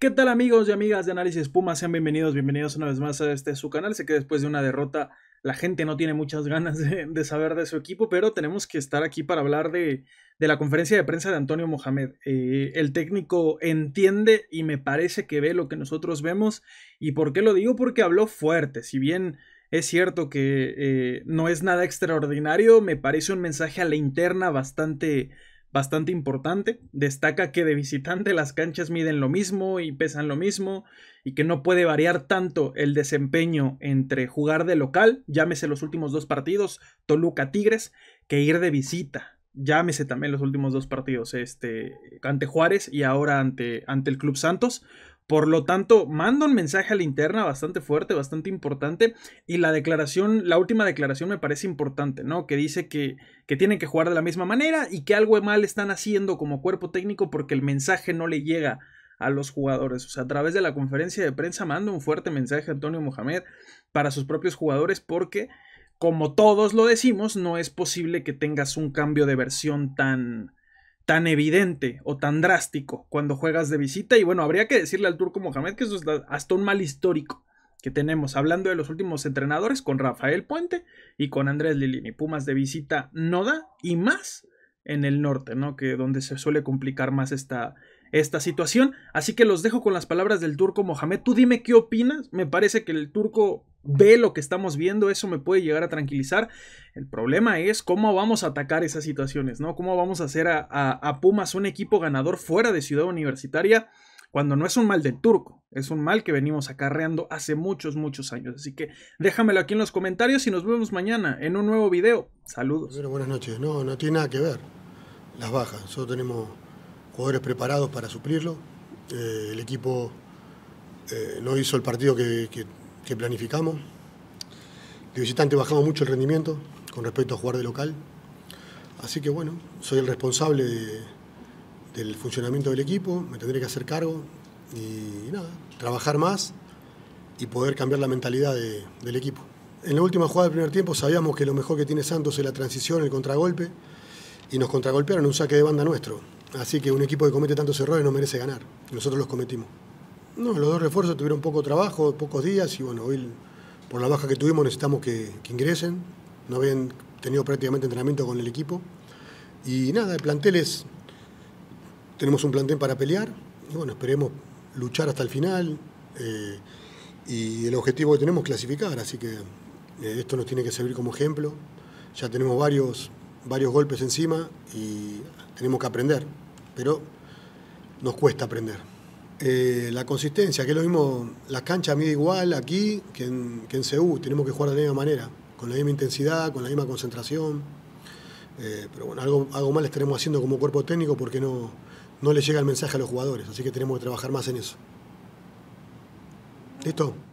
¿Qué tal amigos y amigas de Análisis Puma? Sean bienvenidos, bienvenidos una vez más a este su canal. Sé que después de una derrota la gente no tiene muchas ganas de, saber de su equipo, pero tenemos que estar aquí para hablar de, la conferencia de prensa de Antonio Mohamed. Eh, el técnico entiende y me parece que ve lo que nosotros vemos. ¿Y por qué lo digo? Porque habló fuerte. Si bien es cierto que eh, no es nada extraordinario, me parece un mensaje a la interna bastante bastante importante. Destaca que de visitante las canchas miden lo mismo y pesan lo mismo y que no puede variar tanto el desempeño entre jugar de local, llámese los últimos dos partidos, Toluca Tigres, que ir de visita. Llámese también los últimos dos partidos, este, ante Juárez y ahora ante, ante el Club Santos, por lo tanto, manda un mensaje a la interna bastante fuerte, bastante importante. Y la declaración, la última declaración me parece importante, ¿no? Que dice que, que tienen que jugar de la misma manera y que algo mal están haciendo como cuerpo técnico porque el mensaje no le llega a los jugadores. O sea, a través de la conferencia de prensa manda un fuerte mensaje a Antonio Mohamed para sus propios jugadores porque, como todos lo decimos, no es posible que tengas un cambio de versión tan tan evidente o tan drástico cuando juegas de visita. Y bueno, habría que decirle al turco Mohamed que eso es hasta un mal histórico que tenemos, hablando de los últimos entrenadores, con Rafael Puente y con Andrés Lilini. Pumas de visita no da y más en el norte, ¿no? Que donde se suele complicar más esta, esta situación. Así que los dejo con las palabras del turco Mohamed. Tú dime qué opinas. Me parece que el turco ve lo que estamos viendo, eso me puede llegar a tranquilizar. El problema es cómo vamos a atacar esas situaciones, ¿no? ¿Cómo vamos a hacer a, Pumas un equipo ganador fuera de Ciudad Universitaria? cuando no es un mal del turco, es un mal que venimos acarreando hace muchos, muchos años. Así que déjamelo aquí en los comentarios y nos vemos mañana en un nuevo video. Saludos. buenas noches. No, no tiene nada que ver las bajas. Solo tenemos jugadores preparados para suplirlo. Eh, el equipo eh, no hizo el partido que, planificamos. De visitante bajamos mucho el rendimiento con respecto a jugar de local. Así que bueno, soy el responsable del funcionamiento del equipo, me tendré que hacer cargo y, nada, trabajar más y poder cambiar la mentalidad del equipo. En la última jugada del primer tiempo sabíamos que lo mejor que tiene Santos es la transición, el contragolpe, y nos contragolpearon un saque de banda nuestro. Así que un equipo que comete tantos errores no merece ganar. Nosotros los cometimos. No, los dos refuerzos tuvieron poco trabajo, pocos días y bueno, hoy por la baja que tuvimos necesitamos que, ingresen. No habían tenido prácticamente entrenamiento con el equipo. Y nada, el plantel es... tenemos un plantel para pelear. Y bueno, esperemos luchar hasta el final. Eh, y el objetivo que tenemos es clasificar, así que eh, esto nos tiene que servir como ejemplo. Ya tenemos varios varios golpes encima y tenemos que aprender, pero nos cuesta aprender. Eh, la consistencia, que es lo mismo, las canchas mide igual aquí que en, que tenemos que jugar de la misma manera, con la misma intensidad, con la misma concentración. Eh, pero bueno, algo, algo mal estaremos haciendo como cuerpo técnico porque no, no le llega el mensaje a los jugadores, así que tenemos que trabajar más en eso. ¿Listo?